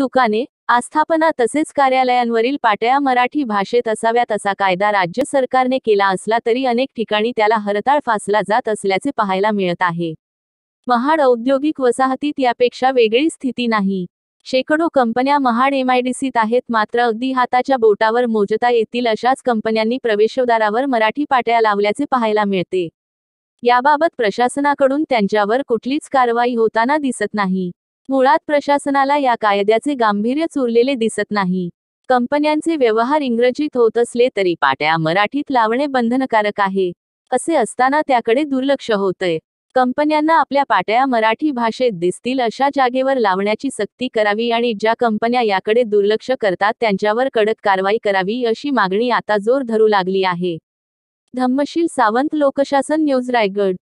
दुकाने आस्थापना तसेच कार्यालयांवरील पाट्या मराठी भाषेत असाव्यात असा कायदा राज्य सरकारने केला असला तरी अनेक ठिकाणी त्याला हरताळ फासला जात असल्याचे पाहायला मिळत आहे महाड औद्योगिक वसाहतीत यापेक्षा वेगळी स्थिती नाही शेकडो कंपन्या महाड एमआयडीसीत आहेत मात्र अगदी हाताच्या बोटावर मोजता येतील अशाच कंपन्यांनी प्रवेशद्वारावर मराठी पाट्या लावल्याचे पाहायला मिळते याबाबत प्रशासनाकडून त्यांच्यावर कुठलीच कारवाई होताना दिसत नाही मुळात प्रशासनाला या कायद्याचे गांभीर्य चुरलेले दिसत नाही कंपन्यांचे व्यवहार इंग्रजीत होत असले तरी पाट्या मराठीत लावणे बंधनकारक आहे असे असताना त्याकडे दुर्लक्ष होतंय कंपन्यांना आपल्या पाट्या मराठी भाषेत दिसतील अशा जागेवर लावण्याची सक्ती करावी आणि ज्या कंपन्या याकडे दुर्लक्ष करतात त्यांच्यावर कडक कारवाई करावी अशी मागणी आता जोर धरू लागली आहे धम्मशील सावंत लोकशासन न्यूज रायगड